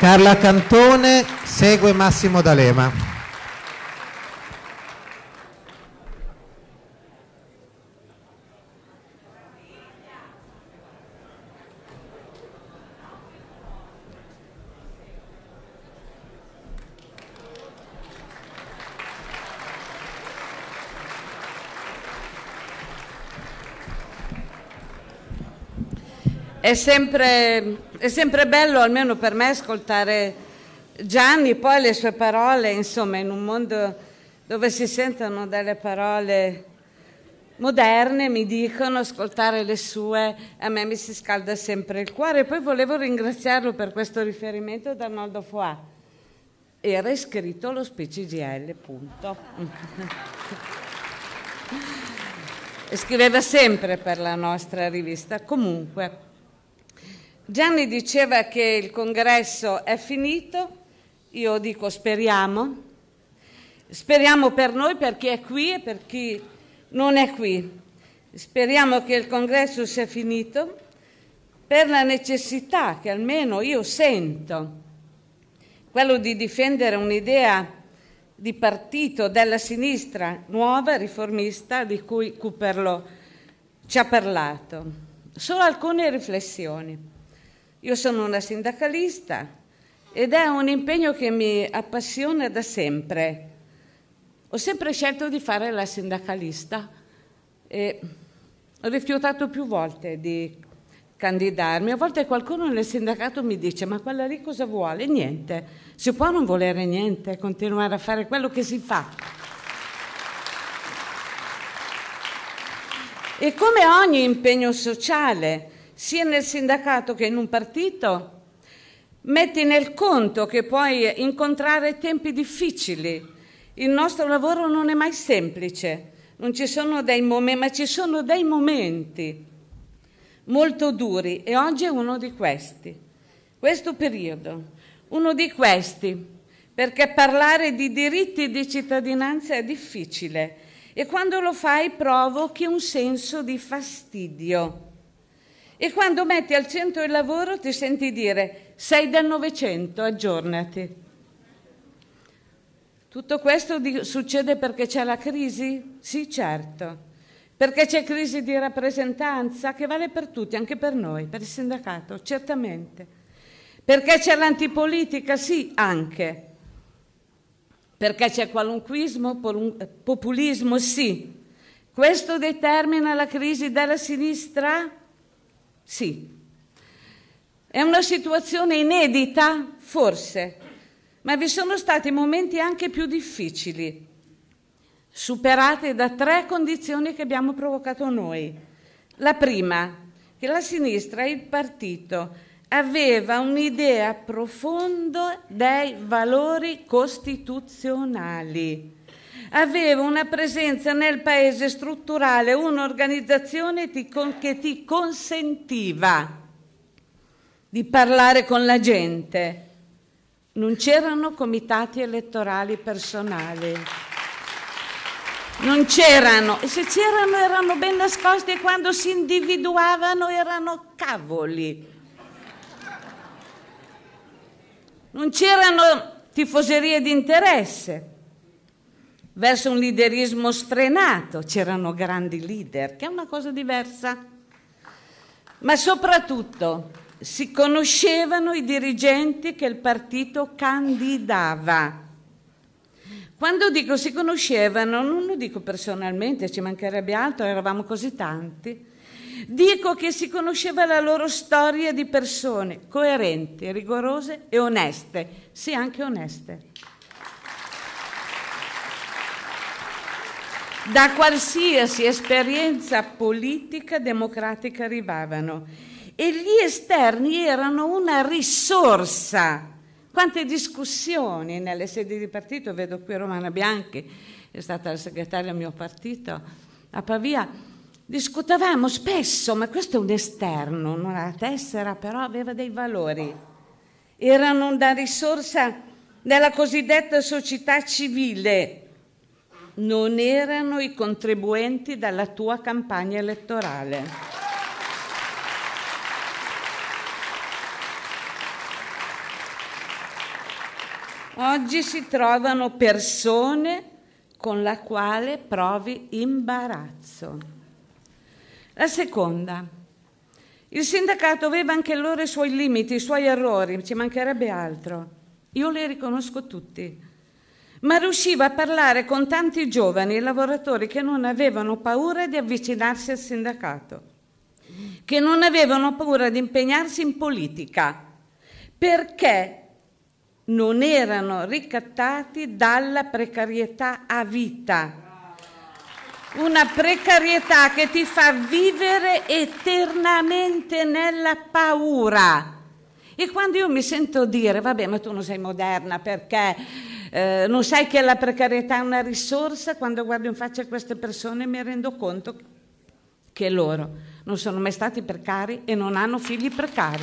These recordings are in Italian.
Carla Cantone, segue Massimo D'Alema. È sempre è sempre bello, almeno per me, ascoltare Gianni, poi le sue parole, insomma, in un mondo dove si sentono delle parole moderne, mi dicono, ascoltare le sue, a me mi si scalda sempre il cuore. E poi volevo ringraziarlo per questo riferimento da Arnoldo Foà. Era iscritto lo SPCGL, punto. e scriveva sempre per la nostra rivista. Comunque, Gianni diceva che il congresso è finito, io dico speriamo, speriamo per noi, per chi è qui e per chi non è qui. Speriamo che il congresso sia finito per la necessità che almeno io sento, quello di difendere un'idea di partito della sinistra nuova, riformista, di cui Cooperlo ci ha parlato. Solo alcune riflessioni. Io sono una sindacalista ed è un impegno che mi appassiona da sempre. Ho sempre scelto di fare la sindacalista e ho rifiutato più volte di candidarmi. A volte qualcuno nel sindacato mi dice ma quella lì cosa vuole? Niente. Si può non volere niente, continuare a fare quello che si fa. E come ogni impegno sociale, sia nel sindacato che in un partito, metti nel conto che puoi incontrare tempi difficili. Il nostro lavoro non è mai semplice, ci momenti, ma ci sono dei momenti molto duri e oggi è uno di questi. Questo periodo, uno di questi, perché parlare di diritti di cittadinanza è difficile e quando lo fai provochi un senso di fastidio e quando metti al centro il lavoro ti senti dire sei del Novecento, aggiornati. Tutto questo succede perché c'è la crisi? Sì, certo. Perché c'è crisi di rappresentanza che vale per tutti, anche per noi, per il sindacato, certamente. Perché c'è l'antipolitica? Sì, anche. Perché c'è qualunquismo, populismo? Sì. Questo determina la crisi della sinistra? Sì. Sì. È una situazione inedita? Forse. Ma vi sono stati momenti anche più difficili, superati da tre condizioni che abbiamo provocato noi. La prima, che la sinistra, il partito, aveva un'idea profonda dei valori costituzionali avere una presenza nel paese strutturale, un'organizzazione che ti consentiva di parlare con la gente. Non c'erano comitati elettorali personali. Non c'erano, e se c'erano erano ben nascosti e quando si individuavano erano cavoli. Non c'erano tifoserie di interesse verso un liderismo sfrenato, c'erano grandi leader, che è una cosa diversa. Ma soprattutto si conoscevano i dirigenti che il partito candidava. Quando dico si conoscevano, non lo dico personalmente, ci mancherebbe altro, eravamo così tanti, dico che si conosceva la loro storia di persone coerenti, rigorose e oneste, sì anche oneste da qualsiasi esperienza politica democratica arrivavano e gli esterni erano una risorsa. Quante discussioni nelle sedi di partito, vedo qui Romana Bianchi, è stata la segretaria del mio partito a Pavia, discutevamo spesso, ma questo è un esterno, non ha la tessera, però aveva dei valori. Erano una risorsa della cosiddetta società civile non erano i contribuenti dalla tua campagna elettorale. Oggi si trovano persone con la quale provi imbarazzo. La seconda, il sindacato aveva anche loro i suoi limiti, i suoi errori, ci mancherebbe altro. Io li riconosco tutti ma riusciva a parlare con tanti giovani lavoratori che non avevano paura di avvicinarsi al sindacato, che non avevano paura di impegnarsi in politica, perché non erano ricattati dalla precarietà a vita. Una precarietà che ti fa vivere eternamente nella paura. E quando io mi sento dire, vabbè, ma tu non sei moderna perché eh, non sai che la precarietà è una risorsa? Quando guardo in faccia queste persone mi rendo conto che loro non sono mai stati precari e non hanno figli precari.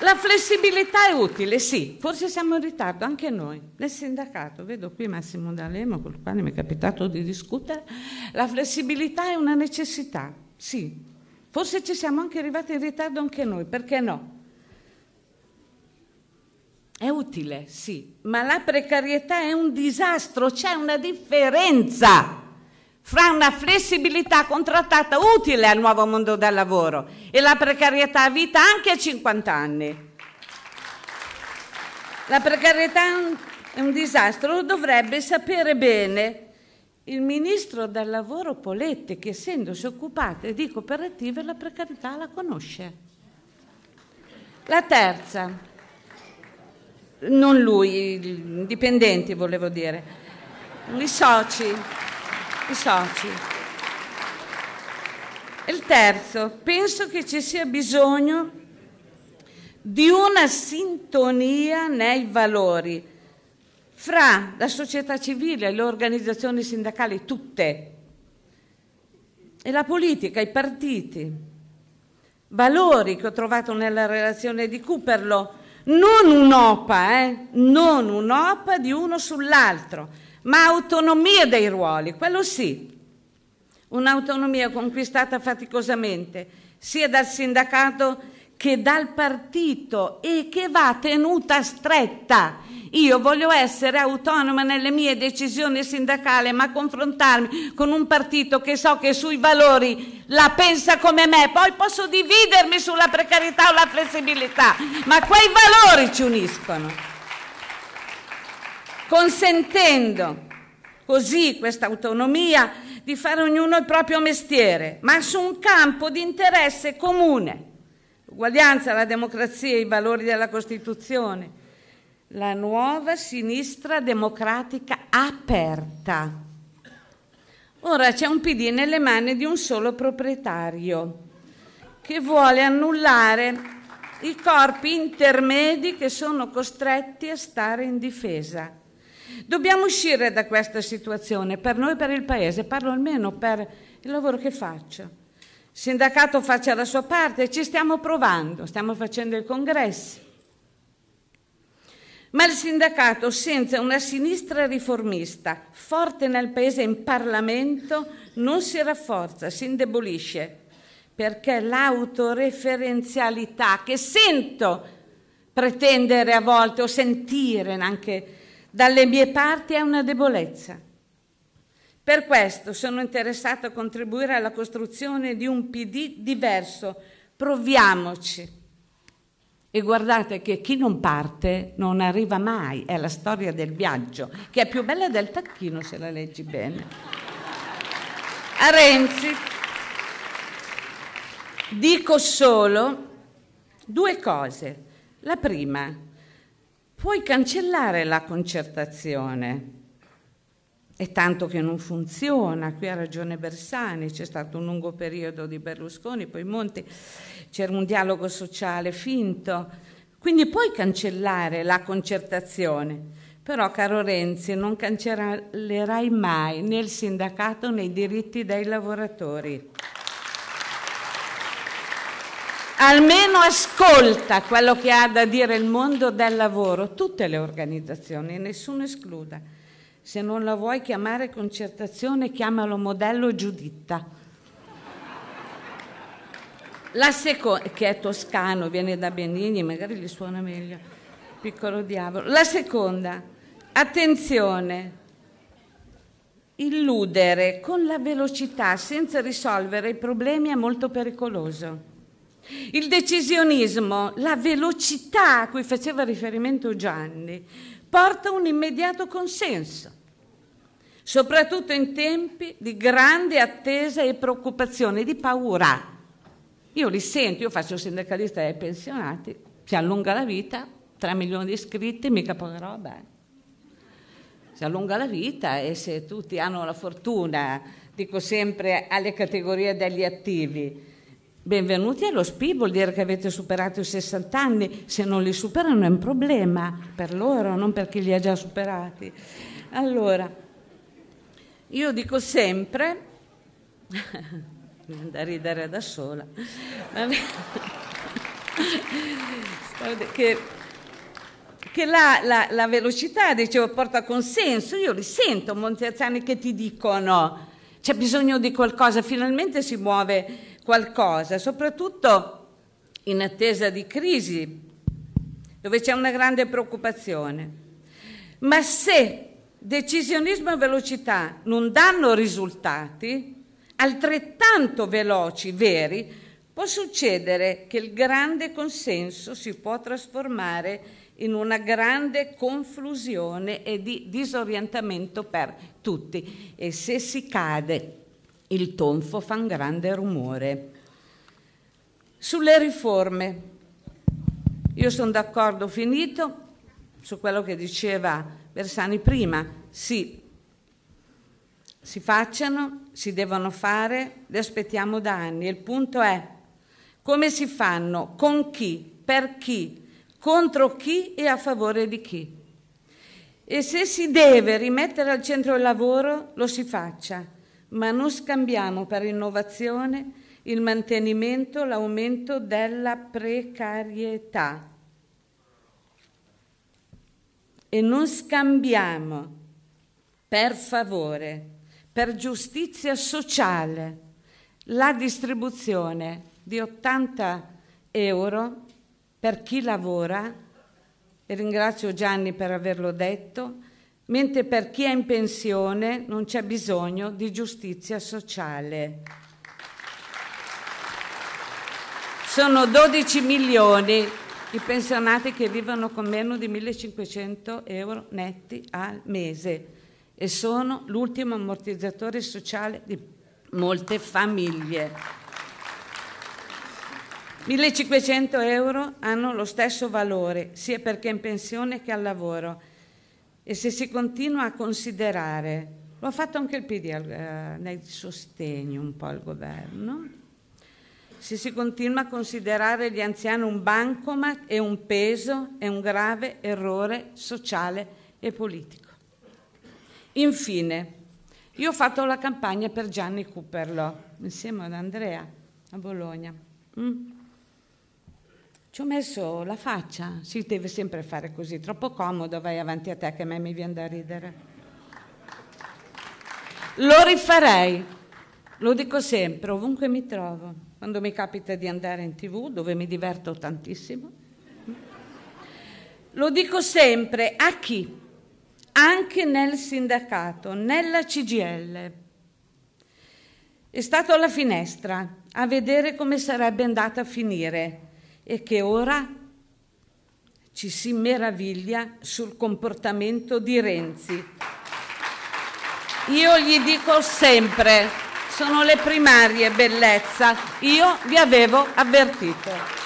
La flessibilità è utile, sì, forse siamo in ritardo anche noi, nel sindacato, vedo qui Massimo D'Alema con il quale mi è capitato di discutere, la flessibilità è una necessità, sì, forse ci siamo anche arrivati in ritardo anche noi, perché no? utile, sì, ma la precarietà è un disastro, c'è una differenza fra una flessibilità contrattata utile al nuovo mondo del lavoro e la precarietà a vita anche a 50 anni. La precarietà è un disastro, lo dovrebbe sapere bene il ministro del lavoro Poletti, che essendosi occupata di cooperative, la precarietà la conosce. La terza, non lui, i dipendenti volevo dire, i soci, i soci. Il terzo, penso che ci sia bisogno di una sintonia nei valori fra la società civile, le organizzazioni sindacali, tutte, e la politica, i partiti. Valori che ho trovato nella relazione di Cooperlo, non un'OPA, eh? non un'OPA di uno sull'altro, ma autonomia dei ruoli, quello sì, un'autonomia conquistata faticosamente sia dal sindacato che dal partito e che va tenuta stretta io voglio essere autonoma nelle mie decisioni sindacali, ma confrontarmi con un partito che so che sui valori la pensa come me, poi posso dividermi sulla precarietà o la flessibilità, ma quei valori ci uniscono. Consentendo così questa autonomia di fare ognuno il proprio mestiere, ma su un campo di interesse comune. L'uguaglianza, la democrazia, i valori della Costituzione la nuova sinistra democratica aperta. Ora c'è un PD nelle mani di un solo proprietario che vuole annullare i corpi intermedi che sono costretti a stare in difesa. Dobbiamo uscire da questa situazione per noi per il Paese, parlo almeno per il lavoro che faccio. Il sindacato faccia la sua parte, ci stiamo provando, stiamo facendo i congressi ma il sindacato senza una sinistra riformista, forte nel Paese e in Parlamento, non si rafforza, si indebolisce, perché l'autoreferenzialità che sento pretendere a volte o sentire anche dalle mie parti è una debolezza. Per questo sono interessato a contribuire alla costruzione di un PD diverso. Proviamoci. E guardate che chi non parte non arriva mai, è la storia del viaggio, che è più bella del tacchino se la leggi bene. A Renzi dico solo due cose. La prima, puoi cancellare la concertazione, è tanto che non funziona, qui ha ragione Bersani, c'è stato un lungo periodo di Berlusconi, poi Monti, c'era un dialogo sociale finto. Quindi puoi cancellare la concertazione, però caro Renzi non cancellerai mai né il sindacato né i diritti dei lavoratori. Almeno ascolta quello che ha da dire il mondo del lavoro, tutte le organizzazioni, nessuno escluda. Se non la vuoi chiamare concertazione, chiamalo modello Giuditta. La seconda, che è toscano, viene da Benigni, magari gli suona meglio, piccolo diavolo. La seconda, attenzione, illudere con la velocità senza risolvere i problemi è molto pericoloso. Il decisionismo, la velocità a cui faceva riferimento Gianni, porta un immediato consenso soprattutto in tempi di grande attesa e preoccupazione, di paura. Io li sento, io faccio sindacalista ai pensionati, si allunga la vita, 3 milioni di iscritti, mica poca roba. Eh. Si allunga la vita e se tutti hanno la fortuna, dico sempre alle categorie degli attivi, benvenuti allo SPI vuol dire che avete superato i 60 anni, se non li superano è un problema per loro, non per chi li ha già superati. Allora, io dico sempre, da ridere da sola, che, che la, la, la, velocità, dicevo, porta consenso. Io li sento, montiazzani, che ti dicono c'è bisogno di qualcosa, finalmente si muove qualcosa, soprattutto in attesa di crisi, dove c'è una grande preoccupazione. Ma se Decisionismo e velocità non danno risultati, altrettanto veloci, veri, può succedere che il grande consenso si può trasformare in una grande confusione e di disorientamento per tutti. E se si cade, il tonfo fa un grande rumore. Sulle riforme, io sono d'accordo, finito, su quello che diceva Bersani prima, sì, si facciano, si devono fare, li aspettiamo da anni. Il punto è come si fanno, con chi, per chi, contro chi e a favore di chi. E se si deve rimettere al centro il lavoro, lo si faccia, ma non scambiamo per innovazione il mantenimento, l'aumento della precarietà e non scambiamo, per favore, per giustizia sociale, la distribuzione di 80 euro per chi lavora, e ringrazio Gianni per averlo detto, mentre per chi è in pensione non c'è bisogno di giustizia sociale. Sono 12 milioni i pensionati che vivono con meno di 1.500 euro netti al mese e sono l'ultimo ammortizzatore sociale di molte famiglie. 1.500 euro hanno lo stesso valore sia perché è in pensione che al lavoro e se si continua a considerare, lo ha fatto anche il PD eh, nel sostegno un po' al governo, se si continua a considerare gli anziani un bancomat e un peso è un grave errore sociale e politico. Infine, io ho fatto la campagna per Gianni Cuperlo insieme ad Andrea a Bologna. Mm. Ci ho messo la faccia, si deve sempre fare così, troppo comodo, vai avanti a te che a me mi viene da ridere. Lo rifarei, lo dico sempre, ovunque mi trovo quando mi capita di andare in tv dove mi diverto tantissimo. Lo dico sempre a chi? Anche nel sindacato, nella CGL. È stato alla finestra a vedere come sarebbe andata a finire e che ora ci si meraviglia sul comportamento di Renzi. Io gli dico sempre, sono le primarie, bellezza. Io vi avevo avvertito.